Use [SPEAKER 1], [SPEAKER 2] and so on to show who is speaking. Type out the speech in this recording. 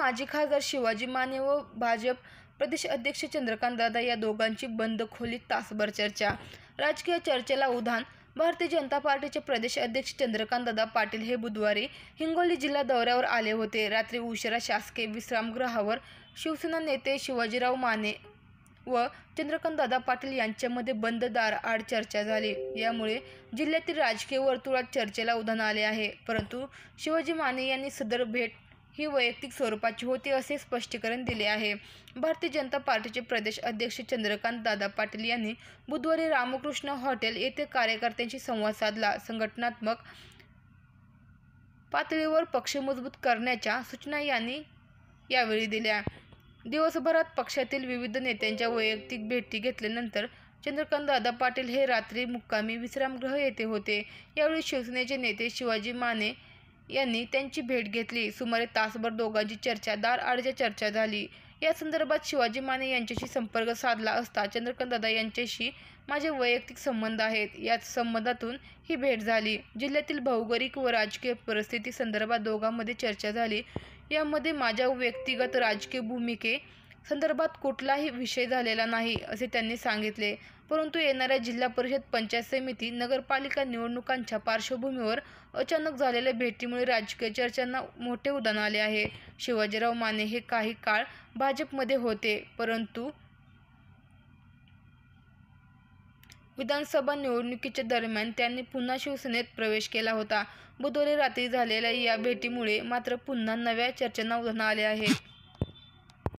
[SPEAKER 1] माजी खासदार शिवाजी माने व भाजप प्रदेश अध्यक्ष चंद्रकांत दादा या दोघांची बंद खोलीत तासभर चर्चा राजकीय चर्चेला उधाण भारतीय जनता पार्टीचे प्रदेश अध्यक्ष चंद्रकांत दादा पाटील हे बुधवारी हिंगोली जिल्हा दौऱ्यावर आले होते रात्री उशिरा शासकीय विश्रामगृहावर शिवसेना नेते शिवाजीराव माने व दादा पाटील यांच्यामध्ये बंद दार चर्चा झाली यामुळे जिल्ह्यातील राजकीय वर्तुळात चर्चेला उधाण आले आहे परंतु शिवाजी माने यांनी सदर भेट ही वैयक्तिक स्वरूपाची होती असे स्पष्टीकरण दिले आहे भारतीय जनता पार्टीचे प्रदेश अध्यक्ष चंद्रकांत दादा पाटील यांनी बुधवारी रामकृष्ण हॉटेल येथे कार्यकर्त्यांशी संवाद साधला संघटनात्मक पातळीवर पक्ष मजबूत करण्याच्या सूचना यांनी यावेळी दिल्या दिवसभरात पक्षातील विविध नेत्यांच्या वैयक्तिक भेटी घेतल्यानंतर चंद्रकांत दादा पाटील हे रात्री मुक्कामी विश्रामगृह येथे होते यावेळी शिवसेनेचे नेते शिवाजी माने यांनी त्यांची भेट घेतली सुमारे तासभर दोघांची चर्चा दार आडच्या चर्चा झाली या संदर्भात शिवाजी माने यांच्याशी संपर्क साधला असता दादा यांच्याशी माझे वैयक्तिक संबंध आहेत याच संबंधातून ही भेट झाली जिल्ह्यातील भौगोलिक व राजकीय परिस्थिती संदर्भात दोघांमध्ये चर्चा झाली यामध्ये माझ्या व्यक्तिगत राजकीय भूमिके संदर्भात कुठलाही विषय झालेला नाही असे त्यांनी सांगितले परंतु येणाऱ्या जिल्हा परिषद पंचायत समिती नगरपालिका निवडणुकांच्या पार्श्वभूमीवर अचानक झालेल्या भेटीमुळे राजकीय चर्चांना मोठे उदाहरण आले आहे शिवाजीराव माने हे काही काळ भाजपमध्ये होते परंतु विधानसभा निवडणुकीच्या दरम्यान त्यांनी पुन्हा शिवसेनेत प्रवेश केला होता बुधवारी रात्री झालेल्या या भेटीमुळे मात्र पुन्हा नव्या चर्चांना उदाहरण आले आहे